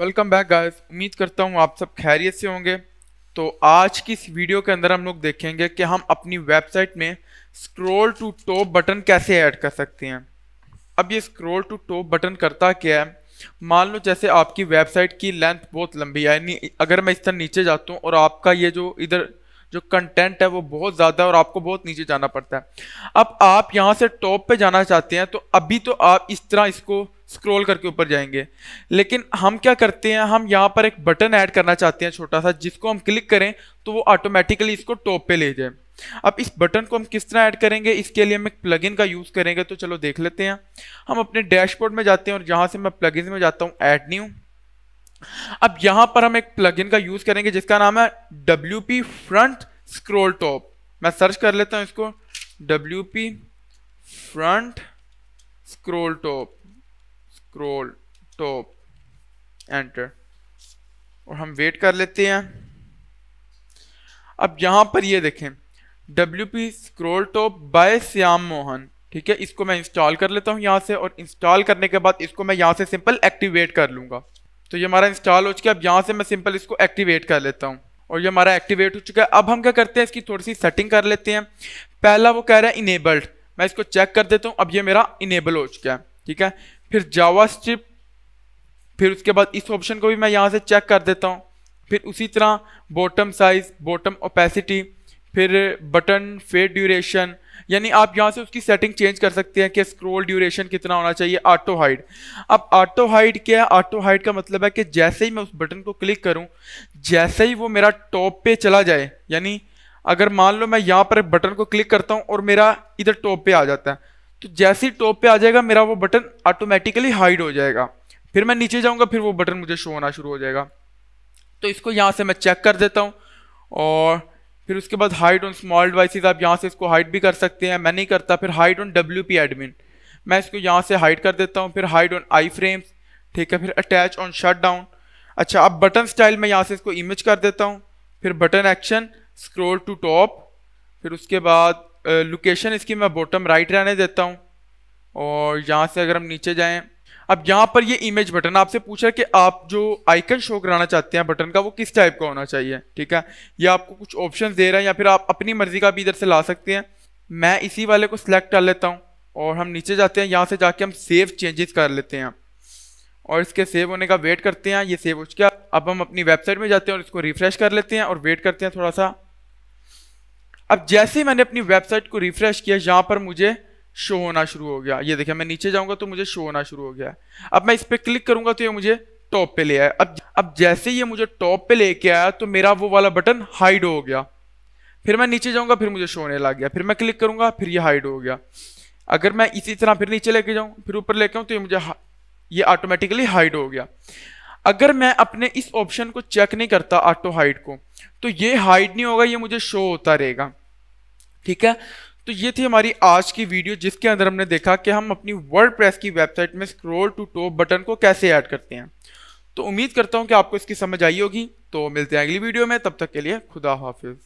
welcome back guys उम्मीद करता हूँ आप सब खैरियत से होंगे तो आज की इस वीडियो के अंदर हम लोग देखेंगे कि हम अपनी वेबसाइट में स्क्रॉल टू टॉप बटन कैसे ऐड कर सकते हैं अब ये स्क्रॉल टू टॉप बटन करता क्या है मान लो जैसे आपकी वेबसाइट की लेंथ बहुत लंबी है यानी अगर मैं इस तरह नीचे जाता हूँ और आपका ये जो इधर जो कंटेंट है वो बहुत ज़्यादा है और आपको बहुत नीचे जाना पड़ता है अब आप यहाँ से टॉप पे जाना चाहते हैं तो अभी तो आप इस तरह इसको स्क्रॉल करके ऊपर जाएंगे लेकिन हम क्या करते हैं हम यहाँ पर एक बटन ऐड करना चाहते हैं छोटा सा जिसको हम क्लिक करें तो वो ऑटोमेटिकली इसको टॉप पे ले जाए अब इस बटन को हम किस तरह ऐड करेंगे इसके लिए हम एक प्लगइन का यूज़ करेंगे तो चलो देख लेते हैं हम अपने डैशबोर्ड में जाते हैं और जहाँ से मैं प्लग में जाता हूँ ऐड न्यू अब यहाँ पर हम एक प्लग का यूज़ करेंगे जिसका नाम है W P front scroll top मैं सर्च कर लेता हूँ इसको W P front scroll top scroll top enter और हम वेट कर लेते हैं अब यहाँ पर ये देखें W P scroll top by Shyam Mohan ठीक है इसको मैं इंस्टॉल कर लेता हूँ यहाँ से और इंस्टॉल करने के बाद इसको मैं यहाँ से सिंपल एक्टिवेट कर लूँगा तो ये हमारा इंस्टॉल हो चुका है अब यहाँ से मैं सिंपल इसको एक्टिवेट कर लेता हूँ और ये हमारा एक्टिवेट हो चुका है अब हम क्या करते हैं इसकी थोड़ी सी सेटिंग कर लेते हैं पहला वो कह रहा है इनेबल्ड मैं इसको चेक कर देता हूँ अब ये मेरा इनेबल हो चुका है ठीक है फिर जावा स्ट्रिप फिर उसके बाद इस ऑप्शन को भी मैं यहाँ से चेक कर देता हूँ फिर उसी तरह बॉटम साइज़ बॉटम ओपेसिटी फिर बटन फेड ड्यूरेशन यानी आप यहाँ से उसकी सेटिंग चेंज कर सकते हैं कि स्क्रोल ड्यूरेशन कितना होना चाहिए ऑटो हाइड अब ऑटो हाइड क्या है ऑटो हाइड का मतलब है कि जैसे ही मैं उस बटन को क्लिक करूँ जैसे ही वो मेरा टॉप पे चला जाए यानी अगर मान लो मैं यहाँ पर बटन को क्लिक करता हूँ और मेरा इधर टॉप पे आ जाता है तो जैसे ही टॉप पे आ जाएगा मेरा वो बटन ऑटोमेटिकली हाइड हो जाएगा फिर मैं नीचे जाऊँगा फिर वो बटन मुझे शो होना शुरू हो जाएगा तो इसको यहाँ से मैं चेक कर देता हूँ और फिर उसके बाद हाइड ऑन स्मॉल डिवाइसेस आप यहाँ से इसको हाइड भी कर सकते हैं मैं नहीं करता फिर hide on W P admin मैं इसको यहाँ से हाइड कर देता हूँ फिर हाइड ऑन आई फ्रेम्स ठीक है फिर अटैच ऑन शट डाउन अच्छा अब बटन स्टाइल में यहाँ से इसको इमेज कर देता हूँ फिर button action scroll to top फिर उसके बाद लोकेशन इसकी मैं बॉटम राइट रहने देता हूँ और यहाँ से अगर हम नीचे जाएँ अब यहाँ पर ये इमेज बटन आपसे पूछा कि आप जो आइकन शो कराना चाहते हैं बटन का वो किस टाइप का होना चाहिए ठीक है या आपको कुछ ऑप्शन दे रहा है या फिर आप अपनी मर्जी का भी इधर से ला सकते हैं मैं इसी वाले को सिलेक्ट कर लेता हूँ और हम नीचे जाते हैं यहाँ से जाके हम सेव चेंजेस कर लेते हैं और इसके सेव होने का वेट करते हैं ये सेव हो चुका अब हम अपनी वेबसाइट में जाते हैं और इसको रिफ्रेश कर लेते हैं और वेट करते हैं थोड़ा सा अब जैसे ही मैंने अपनी वेबसाइट को रिफ्रेश किया यहाँ पर मुझे शो होना शुरू हो गया ये देखिए मैं नीचे जाऊँगा तो मुझे शो होना शुरू हो गया अब मैं इस पर क्लिक करूँगा तो ये मुझे टॉप पे ले आया अब अब जैसे ही ये मुझे टॉप पे लेके आया तो मेरा वो वाला बटन हाइड हो गया फिर मैं नीचे जाऊँगा फिर मुझे शो होने लग गया फिर मैं क्लिक करूँगा फिर ये हाइड हो गया अगर मैं इसी तरह फिर नीचे लेके जाऊँ फिर ऊपर लेके आऊँ तो ये मुझे ये ऑटोमेटिकली हाइड हो गया अगर मैं अपने इस ऑप्शन को चेक नहीं करता ऑटो हाइड को तो ये हाइड नहीं होगा ये मुझे शो होता रहेगा ठीक है तो ये थी हमारी आज की वीडियो जिसके अंदर हमने देखा कि हम अपनी वर्ल्ड प्रेस की वेबसाइट में स्क्रोल टू टॉप बटन को कैसे ऐड करते हैं तो उम्मीद करता हूँ कि आपको इसकी समझ आई होगी तो मिलते हैं अगली वीडियो में तब तक के लिए खुदा हाफिज़